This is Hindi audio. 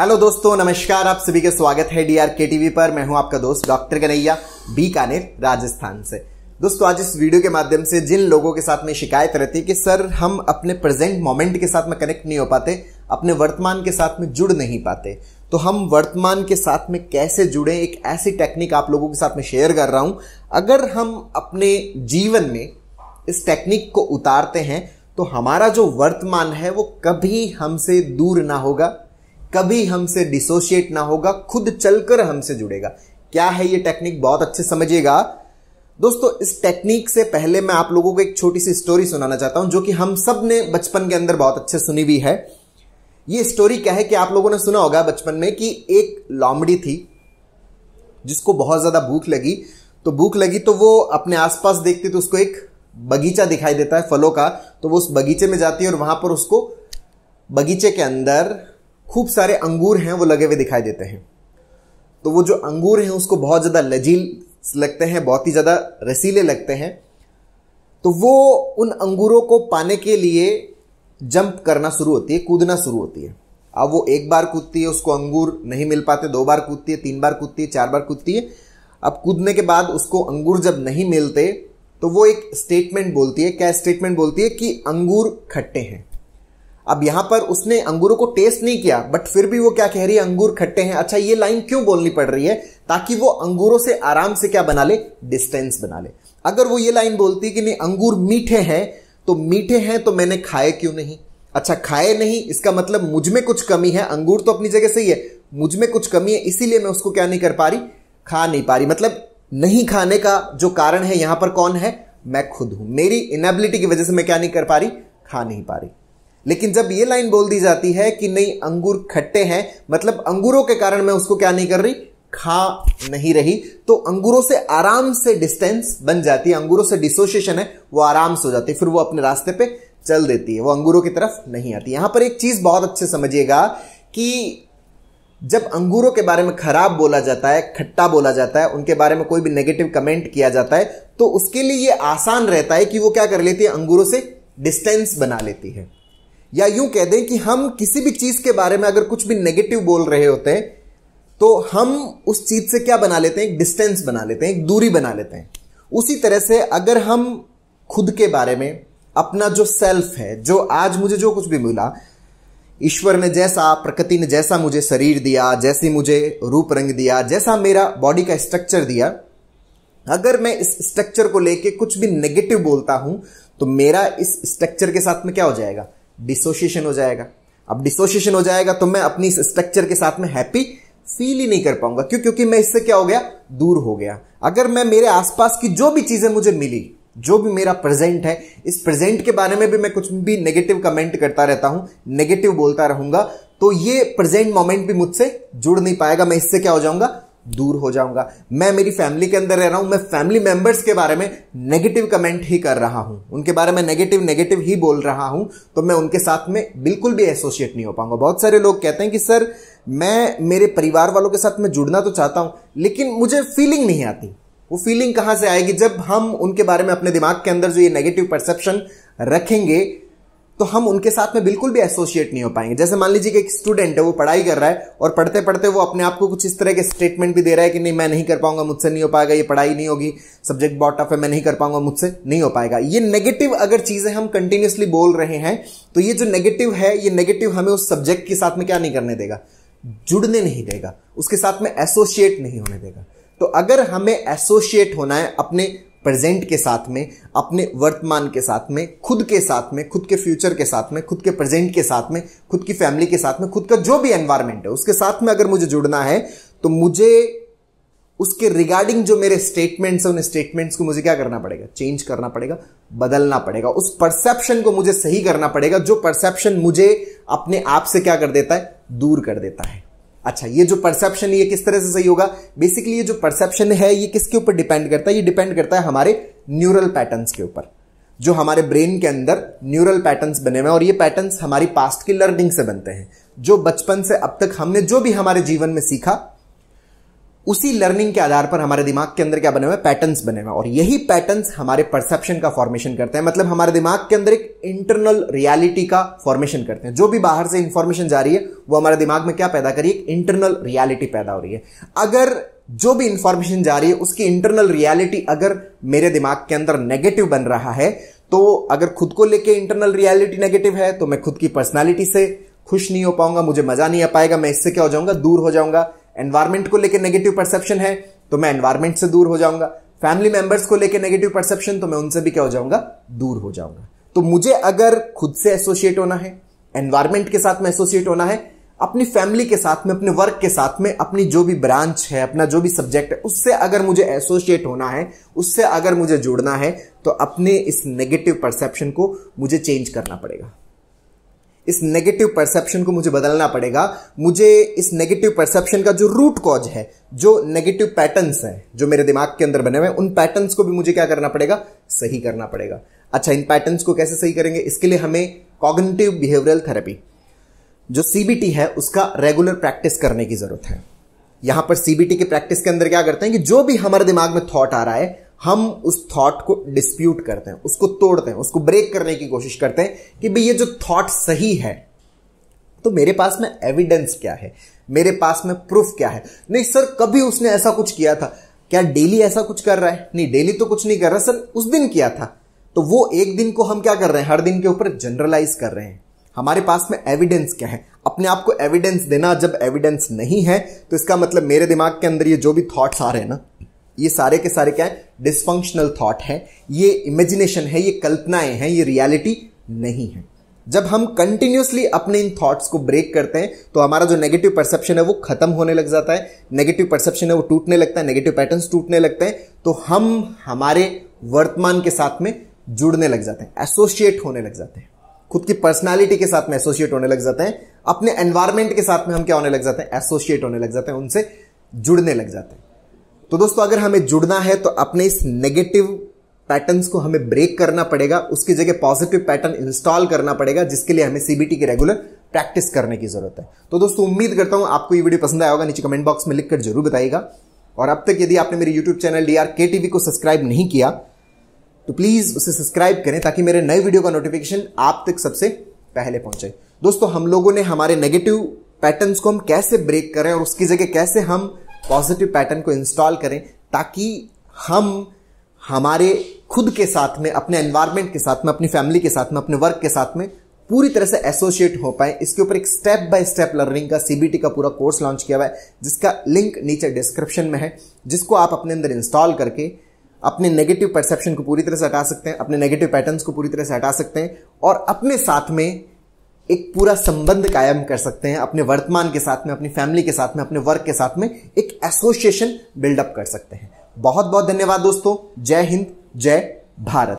हेलो दोस्तों नमस्कार आप सभी का स्वागत है डी आर के टीवी पर मैं हूं आपका दोस्त डॉक्टर कन्हैया बीकानेर राजस्थान से दोस्तों आज इस वीडियो के माध्यम से जिन लोगों के साथ में शिकायत रहती है कि सर हम अपने प्रेजेंट मोमेंट के साथ में कनेक्ट नहीं हो पाते अपने वर्तमान के साथ में जुड़ नहीं पाते तो हम वर्तमान के साथ में कैसे जुड़े एक ऐसी टेक्निक आप लोगों के साथ में शेयर कर रहा हूं अगर हम अपने जीवन में इस टेक्निक को उतारते हैं तो हमारा जो वर्तमान है वो कभी हमसे दूर ना होगा कभी हमसे डिसोशिएट ना होगा खुद चलकर हमसे जुड़ेगा क्या है ये टेक्निक बहुत अच्छे समझिएगा दोस्तों इस टेक्निक से पहले मैं आप लोगों को एक छोटी सी स्टोरी सुनाना चाहता हूं जो कि हम सब ने बचपन के अंदर बहुत अच्छे सुनी हुई है ये स्टोरी क्या है कि आप लोगों ने सुना होगा बचपन में कि एक लॉमड़ी थी जिसको बहुत ज़्यादा भूख लगी तो भूख लगी तो वो अपने आसपास देखती तो उसको एक बगीचा दिखाई देता है फलों का तो वो उस बगीचे में जाती है और वहां पर उसको बगीचे के अंदर खूब सारे अंगूर हैं वो लगे हुए दिखाई देते हैं तो वो जो अंगूर हैं उसको बहुत ज़्यादा लजील लगते हैं बहुत ही ज़्यादा रसीले लगते हैं तो वो उन अंगूरों को पाने के लिए जंप करना शुरू होती है कूदना शुरू होती है अब वो एक बार कूदती है उसको अंगूर नहीं मिल पाते दो बार कूदती है तीन बार कूदती है चार बार कूदती है अब कूदने के बाद उसको अंगूर जब नहीं मिलते तो वो एक स्टेटमेंट बोलती है क्या स्टेटमेंट बोलती है कि अंगूर खट्टे हैं अब यहां पर उसने अंगूरों को टेस्ट नहीं किया बट फिर भी वो क्या कह रही है अंगूर खट्टे हैं अच्छा ये लाइन क्यों बोलनी पड़ रही है ताकि वो अंगूरों से आराम से क्या बना ले डिस्टेंस बना ले अगर वो ये लाइन बोलती कि नहीं अंगूर मीठे हैं तो मीठे हैं तो मैंने खाए क्यों नहीं अच्छा खाए नहीं इसका मतलब मुझ में कुछ कमी है अंगूर तो अपनी जगह सही है मुझ में कुछ कमी है इसीलिए मैं उसको क्या नहीं कर पा रही खा नहीं पा रही मतलब नहीं खाने का जो कारण है यहां पर कौन है मैं खुद हूं मेरी इनेबिलिटी की वजह से मैं क्या नहीं कर पा रही खा नहीं पा रही लेकिन जब ये लाइन बोल दी जाती है कि नहीं अंगूर खट्टे हैं मतलब अंगूरों के कारण मैं उसको क्या नहीं कर रही खा नहीं रही तो अंगूरों से आराम से डिस्टेंस बन जाती है अंगूरों से डिसोसिएशन है वो आराम से हो जाती है फिर वो अपने रास्ते पे चल देती है वो अंगूरों की तरफ नहीं आती यहां पर एक चीज बहुत अच्छे समझिएगा कि जब अंगूरों के बारे में खराब बोला जाता है खट्टा बोला जाता है उनके बारे में कोई भी नेगेटिव कमेंट किया जाता है तो उसके लिए ये आसान रहता है कि वो क्या कर लेती है अंगूरों से डिस्टेंस बना लेती है या यूं कह दें कि हम किसी भी चीज के बारे में अगर कुछ भी नेगेटिव बोल रहे होते हैं तो हम उस चीज से क्या बना लेते हैं एक डिस्टेंस बना लेते हैं एक दूरी बना लेते हैं उसी तरह से अगर हम खुद के बारे में अपना जो सेल्फ है जो आज मुझे जो कुछ भी मिला ईश्वर ने जैसा प्रकृति ने जैसा मुझे शरीर दिया जैसे मुझे रूप रंग दिया जैसा मेरा बॉडी का स्ट्रक्चर दिया अगर मैं इस स्ट्रक्चर को लेके कुछ भी नेगेटिव बोलता हूं तो मेरा इस स्ट्रक्चर के साथ में क्या हो जाएगा डिसोशिएशन हो जाएगा अब डिसोशिएशन हो जाएगा तो मैं अपनी स्ट्रक्चर के साथ में हैप्पी फील ही नहीं कर पाऊंगा क्यों क्योंकि मैं इससे क्या हो गया दूर हो गया अगर मैं मेरे आसपास की जो भी चीजें मुझे मिली जो भी मेरा प्रेजेंट है इस प्रेजेंट के बारे में भी मैं कुछ भी नेगेटिव कमेंट करता रहता हूं नेगेटिव बोलता रहूंगा तो ये प्रेजेंट मोमेंट भी मुझसे जुड़ नहीं पाएगा मैं इससे क्या हो जाऊंगा दूर हो जाऊंगा मैं मेरी फैमिली के अंदर रह रहा हूं मैं फैमिली मेंबर्स के बारे में नेगेटिव कमेंट ही कर रहा हूं उनके बारे में नेगेटिव नेगेटिव ही बोल रहा हूं तो मैं उनके साथ में बिल्कुल भी एसोसिएट नहीं हो पाऊंगा बहुत सारे लोग कहते हैं कि सर मैं मेरे परिवार वालों के साथ में जुड़ना तो चाहता हूं लेकिन मुझे फीलिंग नहीं आती वो फीलिंग कहां से आएगी जब हम उनके बारे में अपने दिमाग के अंदर जो ये नेगेटिव परसेप्शन रखेंगे तो हम उनके साथ में बिल्कुल भी एसोसिएट नहीं हो पाएंगे जैसे मान लीजिए कि एक स्टूडेंट है वो पढ़ाई कर रहा है और पढ़ते पढ़ते वो अपने आप को कुछ इस तरह के स्टेटमेंट भी दे रहा है कि नहीं मैं नहीं कर पाऊंगा मुझसे नहीं हो पाएगा ये पढ़ाई नहीं होगी सब्जेक्ट बहुत टफ है मैं नहीं कर पाऊंगा मुझसे नहीं हो पाएगा ये नेगेटिव अगर चीज़ें हम कंटिन्यूसली बोल रहे हैं तो ये जो नेगेटिव है ये नेगेटिव हमें उस सब्जेक्ट के साथ में क्या नहीं करने देगा जुड़ने नहीं देगा उसके साथ में एसोशिएट नहीं होने देगा तो अगर हमें एसोसिएट होना है अपने प्रेजेंट के साथ में अपने वर्तमान के साथ में खुद के साथ में खुद के फ्यूचर के साथ में खुद के प्रेजेंट के साथ में खुद की फैमिली के साथ में खुद का जो भी एनवायरमेंट है उसके साथ में अगर मुझे जुड़ना है तो मुझे उसके रिगार्डिंग जो मेरे स्टेटमेंट्स हैं उन स्टेटमेंट्स को मुझे क्या करना पड़ेगा चेंज करना पड़ेगा बदलना पड़ेगा उस परसेप्शन को मुझे सही करना पड़ेगा जो परसेप्शन मुझे अपने आप से क्या कर देता है दूर कर देता है अच्छा ये जो परसेप्शन ये किस तरह से सही होगा बेसिकली ये जो परसेप्शन है ये किसके ऊपर डिपेंड करता है ये डिपेंड करता है हमारे न्यूरल पैटर्न्स के ऊपर जो हमारे ब्रेन के अंदर न्यूरल पैटर्न्स बने हुए हैं और ये पैटर्न्स हमारी पास्ट की लर्निंग से बनते हैं जो बचपन से अब तक हमने जो भी हमारे जीवन में सीखा उसी लर्निंग के आधार पर हमारे दिमाग के अंदर क्या बने हुए पैटर्न्स बने हुए और यही पैटर्न्स हमारे परसेप्शन का फॉर्मेशन करते हैं मतलब हमारे दिमाग के अंदर एक इंटरनल रियलिटी का फॉर्मेशन करते हैं जो भी बाहर से इंफॉर्मेशन जा रही है वो हमारे दिमाग में क्या पैदा करिए एक इंटरनल रियालिटी पैदा हो रही है अगर जो भी इंफॉर्मेशन जा रही है उसकी इंटरनल रियालिटी अगर मेरे दिमाग के अंदर नेगेटिव बन रहा है तो अगर खुद को लेके इंटरनल रियालिटी नेगेटिव है तो मैं खुद की पर्सनैलिटी से खुश नहीं हो पाऊंगा मुझे मजा नहीं आ पाएगा मैं इससे क्या हो जाऊंगा दूर हो जाऊंगा एनवायरमेंट को लेकर नेगेटिव परसेप्शन है तो मैं एनवायरमेंट से दूर हो जाऊंगा फैमिली मेंबर्स को लेकर नेगेटिव परसेप्शन तो मैं उनसे भी क्या हो जाऊंगा दूर हो जाऊंगा तो मुझे अगर खुद से एसोसिएट होना है एनवायरमेंट के साथ में एसोसिएट होना है अपनी फैमिली के साथ में अपने वर्क के साथ में अपनी जो भी ब्रांच है अपना जो भी सब्जेक्ट है उससे अगर मुझे एसोसिएट होना है उससे अगर मुझे जुड़ना है तो अपने इस नेगेटिव परसेप्शन को मुझे चेंज करना पड़ेगा इस नेगेटिव परसेप्शन को मुझे बदलना पड़ेगा मुझे इस नेगेटिव परसेप्शन का जो रूट कॉज है जो नेगेटिव पैटर्न्स हैं जो मेरे दिमाग के अंदर बने हुए हैं उन पैटर्न्स को भी मुझे क्या करना पड़ेगा सही करना पड़ेगा अच्छा इन पैटर्न्स को कैसे सही करेंगे इसके लिए हमें कॉग्निटिव बिहेवियरल थेरेपी जो सीबीटी है उसका रेगुलर प्रैक्टिस करने की जरूरत है यहां पर सीबीटी के प्रैक्टिस के अंदर क्या करते हैं कि जो भी हमारे दिमाग में थॉट आ रहा है हम उस थॉट को डिस्प्यूट करते हैं उसको तोड़ते हैं उसको ब्रेक करने की कोशिश करते हैं कि भाई ये जो थॉट सही है तो मेरे पास में एविडेंस क्या है मेरे पास में प्रूफ क्या है नहीं सर कभी उसने ऐसा कुछ किया था क्या डेली ऐसा कुछ कर रहा है नहीं डेली तो कुछ नहीं कर रहा सर उस दिन किया था तो वो एक दिन को हम क्या कर रहे हैं हर दिन के ऊपर जनरलाइज कर रहे हैं हमारे पास में एविडेंस क्या है अपने आप को एविडेंस देना जब एविडेंस नहीं है तो इसका मतलब मेरे दिमाग के अंदर ये जो भी थॉट्स आ रहे हैं ना ये सारे के सारे क्या है डिस्फंक्शनल थॉट है ये इमेजिनेशन है ये कल्पनाएं हैं ये रियलिटी नहीं है जब हम कंटिन्यूसली अपने इन थॉट्स को ब्रेक करते हैं तो हमारा जो नेगेटिव परसेप्शन है वो खत्म होने लग जाता है नेगेटिव परसेप्शन है वो टूटने लगता है नेगेटिव पैटर्न टूटने लगते हैं तो हम हमारे वर्तमान के साथ में जुड़ने लग जाते हैं एसोसिएट होने लग जाते हैं खुद की पर्सनालिटी के साथ में एसोसिएट होने लग जाते हैं अपने एनवायरमेंट के साथ में हम क्या होने लग जाते हैं एसोसिएट होने लग जाते हैं उनसे जुड़ने लग जाते हैं तो दोस्तों अगर हमें जुड़ना है तो अपने इस नेगेटिव पैटर्न्स को हमें ब्रेक करना पड़ेगा उसकी जगह पॉजिटिव पैटर्न इंस्टॉल करना पड़ेगा जिसके लिए हमें सीबीटी की रेगुलर प्रैक्टिस करने की जरूरत है तो दोस्तों उम्मीद करता हूं आपको ये वीडियो पसंद आया होगा नीचे कमेंट बॉक्स में लिखकर जरूर बताइएगा और अब तक यदि आपने मेरे YouTube channel D R K TV को सब्सक्राइब नहीं किया तो प्लीज उसे सब्सक्राइब करें ताकि मेरे नए वीडियो का नोटिफिकेशन आप तक सबसे पहले पहुंचे दोस्तों हम लोगों ने हमारे नेगेटिव पैटर्न्स को हम कैसे ब्रेक करें और उसकी जगह कैसे हम पॉजिटिव पैटर्न को इंस्टॉल करें ताकि हम हमारे खुद के साथ में अपने एनवायरमेंट के साथ में अपनी फैमिली के साथ में अपने वर्क के साथ में पूरी तरह से एसोसिएट हो पाए इसके ऊपर एक स्टेप बाय स्टेप लर्निंग का सीबीटी का पूरा कोर्स लॉन्च किया हुआ है जिसका लिंक नीचे डिस्क्रिप्शन में है जिसको आप अपने अंदर इंस्टॉल करके अपने नेगेटिव परसेप्शन को पूरी तरह से हटा सकते हैं अपने नेगेटिव पैटर्न्स को पूरी तरह से हटा सकते हैं और अपने साथ में एक पूरा संबंध कायम कर सकते हैं अपने वर्तमान के साथ में अपनी फैमिली के साथ में अपने वर्क के साथ में एक एसोसिएशन बिल्डअप कर सकते हैं बहुत बहुत धन्यवाद दोस्तों जय हिंद जय भारत